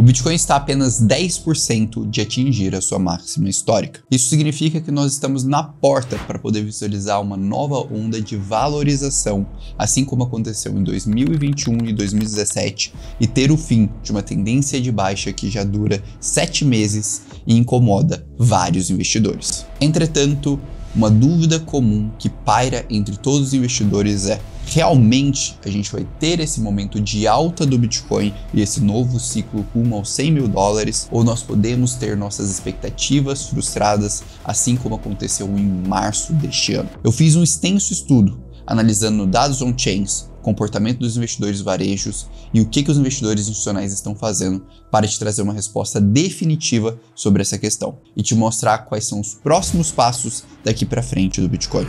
o Bitcoin está apenas 10% de atingir a sua máxima histórica. Isso significa que nós estamos na porta para poder visualizar uma nova onda de valorização, assim como aconteceu em 2021 e 2017, e ter o fim de uma tendência de baixa que já dura 7 meses e incomoda vários investidores. Entretanto, uma dúvida comum que paira entre todos os investidores é: realmente a gente vai ter esse momento de alta do Bitcoin e esse novo ciclo rumo aos 100 mil dólares, ou nós podemos ter nossas expectativas frustradas, assim como aconteceu em março deste ano? Eu fiz um extenso estudo analisando dados on-chains comportamento dos investidores varejos e o que, que os investidores institucionais estão fazendo para te trazer uma resposta definitiva sobre essa questão e te mostrar quais são os próximos passos daqui para frente do Bitcoin.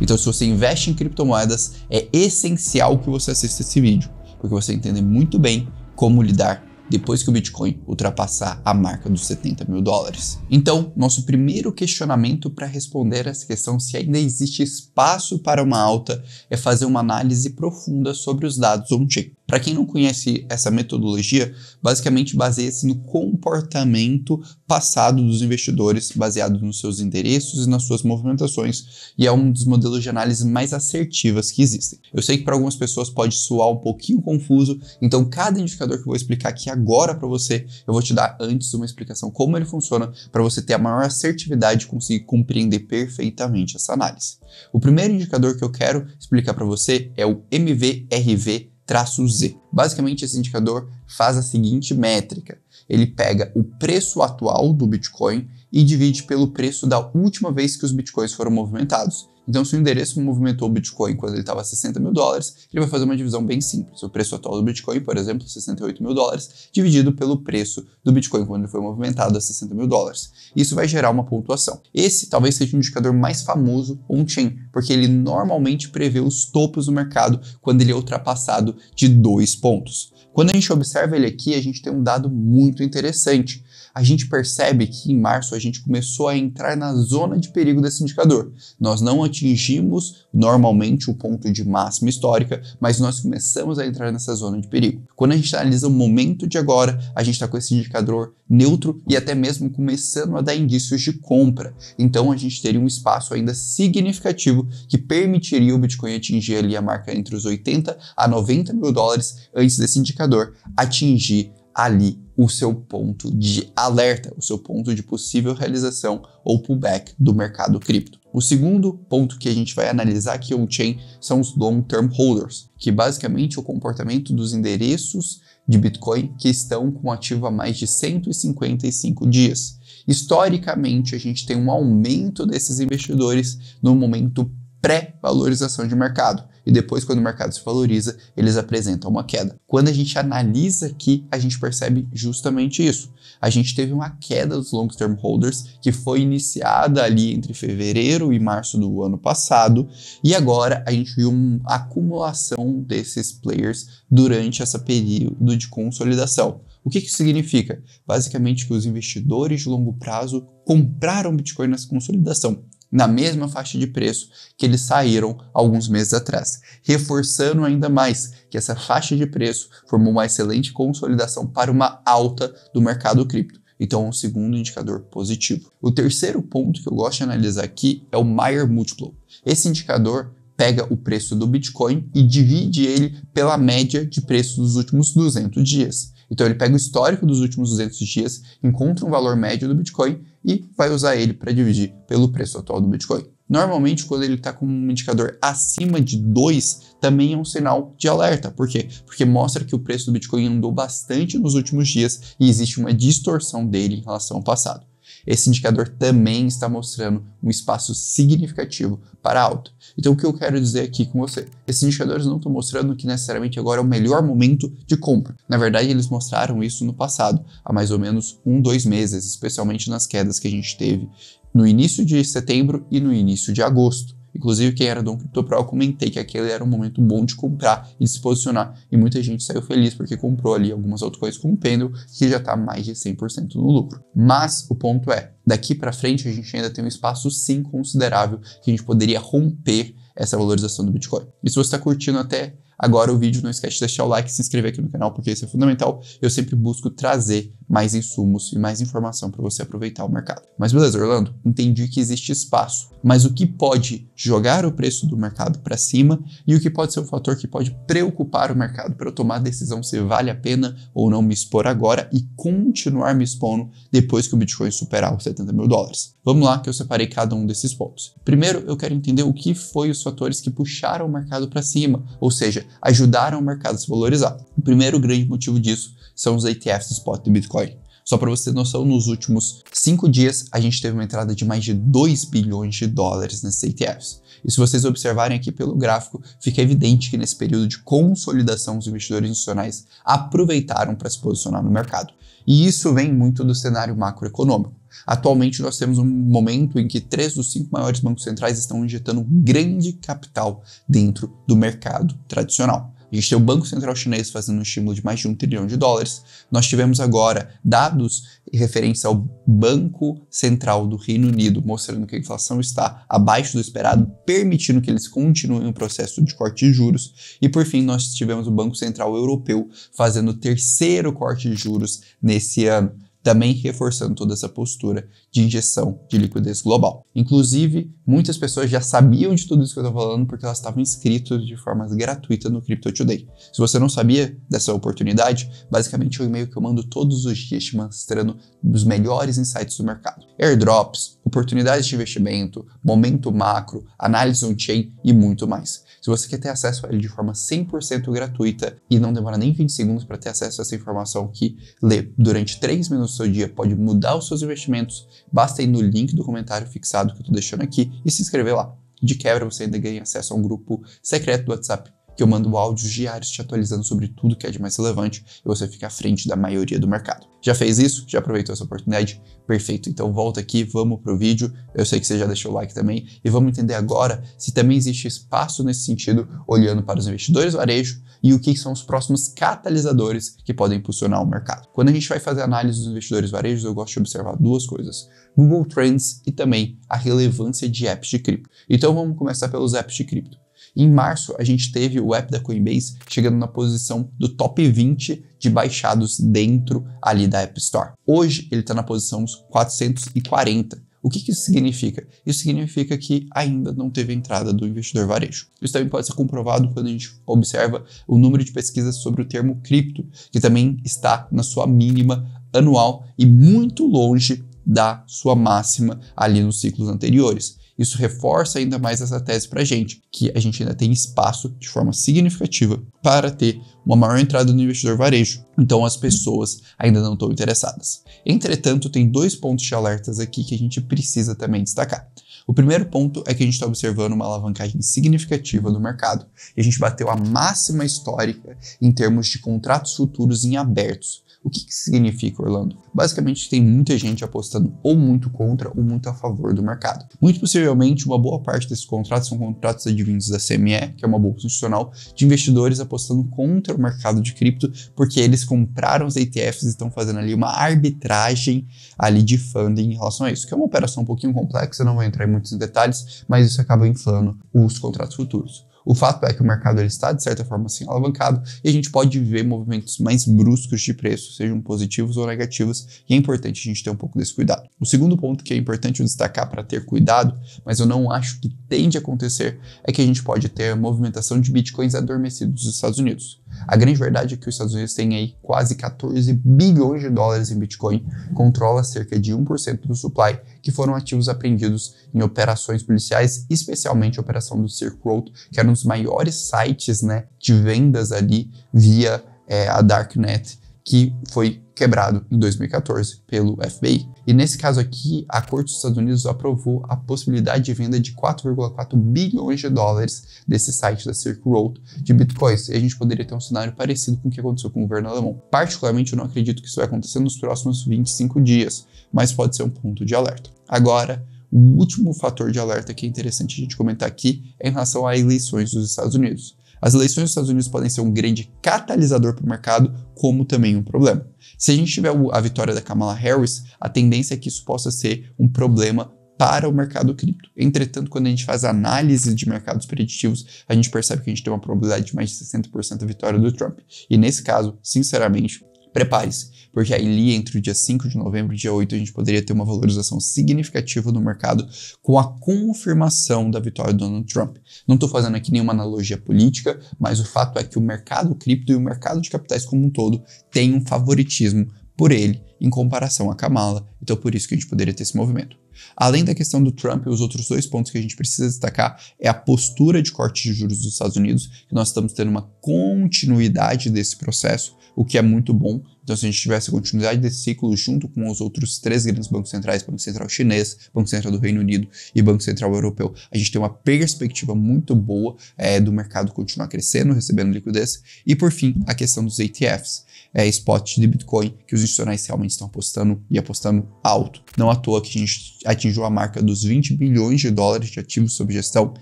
Então, se você investe em criptomoedas, é essencial que você assista esse vídeo, porque você entende muito bem como lidar depois que o Bitcoin ultrapassar a marca dos 70 mil dólares. Então, nosso primeiro questionamento para responder essa questão se ainda existe espaço para uma alta é fazer uma análise profunda sobre os dados on-chain. Para quem não conhece essa metodologia, basicamente baseia-se no comportamento passado dos investidores, baseado nos seus endereços e nas suas movimentações, e é um dos modelos de análise mais assertivas que existem. Eu sei que para algumas pessoas pode soar um pouquinho confuso, então cada indicador que eu vou explicar aqui agora para você, eu vou te dar antes uma explicação como ele funciona para você ter a maior assertividade e conseguir compreender perfeitamente essa análise. O primeiro indicador que eu quero explicar para você é o MVRV traço Z. Basicamente, esse indicador faz a seguinte métrica: ele pega o preço atual do Bitcoin e divide pelo preço da última vez que os Bitcoins foram movimentados. Então, se o endereço movimentou o Bitcoin quando ele estava a 60 mil dólares, ele vai fazer uma divisão bem simples. O preço atual do Bitcoin, por exemplo, 68 mil dólares, dividido pelo preço do Bitcoin quando ele foi movimentado a 60 mil dólares. Isso vai gerar uma pontuação. Esse talvez seja o indicador mais famoso on-chain, porque ele normalmente prevê os topos do mercado quando ele é ultrapassado de dois pontos. Quando a gente observa ele aqui, a gente tem um dado muito interessante a gente percebe que em março a gente começou a entrar na zona de perigo desse indicador. Nós não atingimos normalmente o ponto de máxima histórica, mas nós começamos a entrar nessa zona de perigo. Quando a gente analisa o momento de agora, a gente está com esse indicador neutro e até mesmo começando a dar indícios de compra. Então a gente teria um espaço ainda significativo que permitiria o Bitcoin atingir ali a marca entre os 80 a 90 mil dólares antes desse indicador atingir ali o seu ponto de alerta, o seu ponto de possível realização ou pullback do mercado cripto. O segundo ponto que a gente vai analisar aqui on-chain são os long-term holders, que basicamente é o comportamento dos endereços de Bitcoin que estão com ativo há mais de 155 dias. Historicamente, a gente tem um aumento desses investidores no momento pré-valorização de mercado e depois, quando o mercado se valoriza, eles apresentam uma queda. Quando a gente analisa aqui, a gente percebe justamente isso. A gente teve uma queda dos long term holders que foi iniciada ali entre fevereiro e março do ano passado, e agora a gente viu uma acumulação desses players durante esse período de consolidação. O que, que isso significa? Basicamente que os investidores de longo prazo compraram Bitcoin nessa consolidação na mesma faixa de preço que eles saíram alguns meses atrás, reforçando ainda mais que essa faixa de preço formou uma excelente consolidação para uma alta do mercado cripto. Então, um segundo indicador positivo. O terceiro ponto que eu gosto de analisar aqui é o Meyer Multiple. Esse indicador pega o preço do Bitcoin e divide ele pela média de preço dos últimos 200 dias. Então ele pega o histórico dos últimos 200 dias, encontra um valor médio do Bitcoin e vai usar ele para dividir pelo preço atual do Bitcoin. Normalmente, quando ele está com um indicador acima de 2, também é um sinal de alerta. Por quê? Porque mostra que o preço do Bitcoin andou bastante nos últimos dias e existe uma distorção dele em relação ao passado esse indicador também está mostrando um espaço significativo para alta. Então, o que eu quero dizer aqui com você? Esses indicadores não estão mostrando que necessariamente agora é o melhor momento de compra. Na verdade, eles mostraram isso no passado, há mais ou menos um, dois meses, especialmente nas quedas que a gente teve no início de setembro e no início de agosto. Inclusive, quem era dono CryptoPro, eu comentei que aquele era um momento bom de comprar e se posicionar. E muita gente saiu feliz porque comprou ali algumas altcoins com o Pendle, que já está mais de 100% no lucro. Mas o ponto é, daqui para frente a gente ainda tem um espaço sim considerável que a gente poderia romper essa valorização do Bitcoin. E se você está curtindo até agora o vídeo, não esquece de deixar o like e se inscrever aqui no canal, porque isso é fundamental. Eu sempre busco trazer mais insumos e mais informação para você aproveitar o mercado. Mas beleza, Orlando, entendi que existe espaço, mas o que pode jogar o preço do mercado para cima e o que pode ser um fator que pode preocupar o mercado para eu tomar a decisão se vale a pena ou não me expor agora e continuar me expondo depois que o Bitcoin superar os 70 mil dólares. Vamos lá que eu separei cada um desses pontos. Primeiro, eu quero entender o que foi os fatores que puxaram o mercado para cima, ou seja, ajudaram o mercado a se valorizar. O primeiro grande motivo disso são os ETFs spot de Bitcoin. Só para você ter noção, nos últimos cinco dias a gente teve uma entrada de mais de 2 bilhões de dólares nesses ETFs. E se vocês observarem aqui pelo gráfico, fica evidente que nesse período de consolidação os investidores institucionais aproveitaram para se posicionar no mercado. E isso vem muito do cenário macroeconômico. Atualmente nós temos um momento em que três dos cinco maiores bancos centrais estão injetando grande capital dentro do mercado tradicional. A gente tem o Banco Central Chinês fazendo um estímulo de mais de um trilhão de dólares. Nós tivemos agora dados referentes ao Banco Central do Reino Unido, mostrando que a inflação está abaixo do esperado, permitindo que eles continuem o processo de corte de juros. E por fim, nós tivemos o Banco Central Europeu fazendo o terceiro corte de juros nesse ano também reforçando toda essa postura de injeção de liquidez global. Inclusive, muitas pessoas já sabiam de tudo isso que eu estou falando porque elas estavam inscritas de forma gratuita no Crypto Today. Se você não sabia dessa oportunidade, basicamente é o um e-mail que eu mando todos os dias te mostrando os melhores insights do mercado airdrops, oportunidades de investimento, momento macro, análise on-chain e muito mais. Se você quer ter acesso a ele de forma 100% gratuita e não demora nem 20 segundos para ter acesso a essa informação que lê durante 3 minutos do seu dia pode mudar os seus investimentos, basta ir no link do comentário fixado que eu estou deixando aqui e se inscrever lá. De quebra, você ainda ganha acesso a um grupo secreto do WhatsApp que eu mando áudios diários te atualizando sobre tudo que é de mais relevante e você fica à frente da maioria do mercado. Já fez isso? Já aproveitou essa oportunidade? Perfeito, então volta aqui, vamos pro vídeo. Eu sei que você já deixou o like também e vamos entender agora se também existe espaço nesse sentido olhando para os investidores varejo e o que são os próximos catalisadores que podem impulsionar o mercado. Quando a gente vai fazer análise dos investidores varejos, eu gosto de observar duas coisas: Google Trends e também a relevância de apps de cripto. Então vamos começar pelos apps de cripto. Em março, a gente teve o app da Coinbase chegando na posição do top 20 de baixados dentro ali da App Store. Hoje, ele está na posição 440. O que, que isso significa? Isso significa que ainda não teve entrada do investidor varejo. Isso também pode ser comprovado quando a gente observa o número de pesquisas sobre o termo cripto, que também está na sua mínima anual e muito longe da sua máxima ali nos ciclos anteriores. Isso reforça ainda mais essa tese para a gente, que a gente ainda tem espaço de forma significativa para ter uma maior entrada no investidor varejo. Então as pessoas ainda não estão interessadas. Entretanto, tem dois pontos de alertas aqui que a gente precisa também destacar. O primeiro ponto é que a gente está observando uma alavancagem significativa no mercado e a gente bateu a máxima histórica em termos de contratos futuros em abertos. O que, que significa, Orlando? Basicamente, tem muita gente apostando ou muito contra ou muito a favor do mercado. Muito possivelmente, uma boa parte desses contratos são contratos advindos da CME, que é uma bolsa institucional, de investidores apostando contra o mercado de cripto, porque eles compraram os ETFs e estão fazendo ali uma arbitragem ali de funding em relação a isso, que é uma operação um pouquinho complexa, não vou entrar em muitos detalhes, mas isso acaba inflando os contratos futuros. O fato é que o mercado ele está, de certa forma, assim, alavancado e a gente pode ver movimentos mais bruscos de preço, sejam positivos ou negativos, e é importante a gente ter um pouco desse cuidado. O segundo ponto que é importante destacar para ter cuidado, mas eu não acho que tende a acontecer, é que a gente pode ter movimentação de bitcoins adormecidos dos Estados Unidos. A grande verdade é que os Estados Unidos têm aí quase 14 bilhões de dólares em Bitcoin, controla cerca de 1% do supply que foram ativos apreendidos em operações policiais, especialmente a operação do Silk Road, que era um dos maiores sites né, de vendas ali via é, a Darknet que foi quebrado em 2014 pelo FBI. E nesse caso aqui, a Corte dos Estados Unidos aprovou a possibilidade de venda de 4,4 bilhões de dólares desse site da Circle Road de bitcoins. E a gente poderia ter um cenário parecido com o que aconteceu com o governo alemão. Particularmente, eu não acredito que isso vai acontecer nos próximos 25 dias, mas pode ser um ponto de alerta. Agora, o último fator de alerta que é interessante a gente comentar aqui é em relação a eleições dos Estados Unidos. As eleições dos Estados Unidos podem ser um grande catalisador para o mercado, como também um problema. Se a gente tiver a vitória da Kamala Harris, a tendência é que isso possa ser um problema para o mercado cripto. Entretanto, quando a gente faz análise de mercados preditivos, a gente percebe que a gente tem uma probabilidade de mais de 60% da vitória do Trump. E nesse caso, sinceramente, prepare-se, porque ali entre o dia 5 de novembro e dia 8 a gente poderia ter uma valorização significativa do mercado com a confirmação da vitória do Donald Trump. Não estou fazendo aqui nenhuma analogia política, mas o fato é que o mercado cripto e o mercado de capitais como um todo tem um favoritismo por ele em comparação a Kamala, então por isso que a gente poderia ter esse movimento. Além da questão do Trump, os outros dois pontos que a gente precisa destacar é a postura de corte de juros dos Estados Unidos, que nós estamos tendo uma continuidade desse processo, o que é muito bom então, se a gente tivesse a continuidade desse ciclo junto com os outros três grandes bancos centrais, Banco Central Chinês, Banco Central do Reino Unido e Banco Central Europeu, a gente tem uma perspectiva muito boa é, do mercado continuar crescendo, recebendo liquidez. E, por fim, a questão dos ETFs, é, spot de Bitcoin, que os institucionais realmente estão apostando e apostando alto. Não à toa que a gente atingiu a marca dos 20 bilhões de dólares de ativos sob gestão,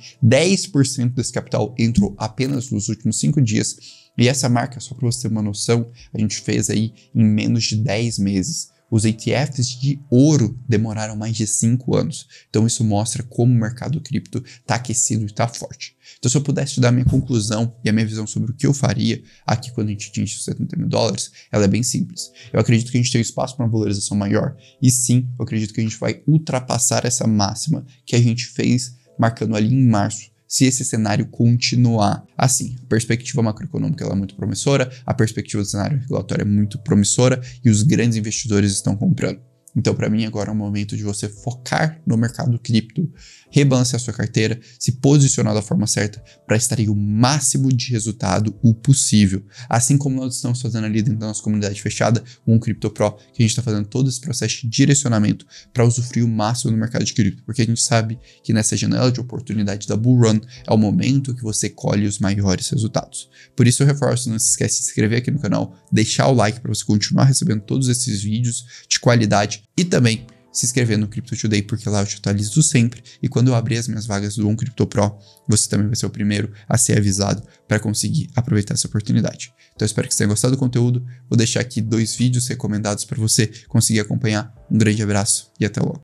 10% desse capital entrou apenas nos últimos cinco dias e essa marca, só para você ter uma noção, a gente fez aí em menos de 10 meses. Os ETFs de ouro demoraram mais de 5 anos. Então isso mostra como o mercado cripto está aquecido e está forte. Então se eu pudesse te dar a minha conclusão e a minha visão sobre o que eu faria aqui quando a gente atinge os 70 mil dólares, ela é bem simples. Eu acredito que a gente tem espaço para uma valorização maior. E sim, eu acredito que a gente vai ultrapassar essa máxima que a gente fez marcando ali em março se esse cenário continuar assim. A perspectiva macroeconômica é muito promissora, a perspectiva do cenário regulatório é muito promissora e os grandes investidores estão comprando. Então, para mim, agora é o momento de você focar no mercado cripto, rebalancear sua carteira, se posicionar da forma certa para extrair o máximo de resultado o possível. Assim como nós estamos fazendo ali dentro da nossa comunidade fechada, com um o Crypto Pro, que a gente está fazendo todo esse processo de direcionamento para usufruir o máximo no mercado de cripto, porque a gente sabe que nessa janela de oportunidade da Bull Run é o momento que você colhe os maiores resultados. Por isso, eu reforço: não se esquece de se inscrever aqui no canal, deixar o like para você continuar recebendo todos esses vídeos de qualidade e também se inscrever no Crypto Today, porque lá eu te atualizo sempre. E quando eu abrir as minhas vagas do One Crypto Pro, você também vai ser o primeiro a ser avisado para conseguir aproveitar essa oportunidade. Então eu espero que você tenha gostado do conteúdo. Vou deixar aqui dois vídeos recomendados para você conseguir acompanhar. Um grande abraço e até logo.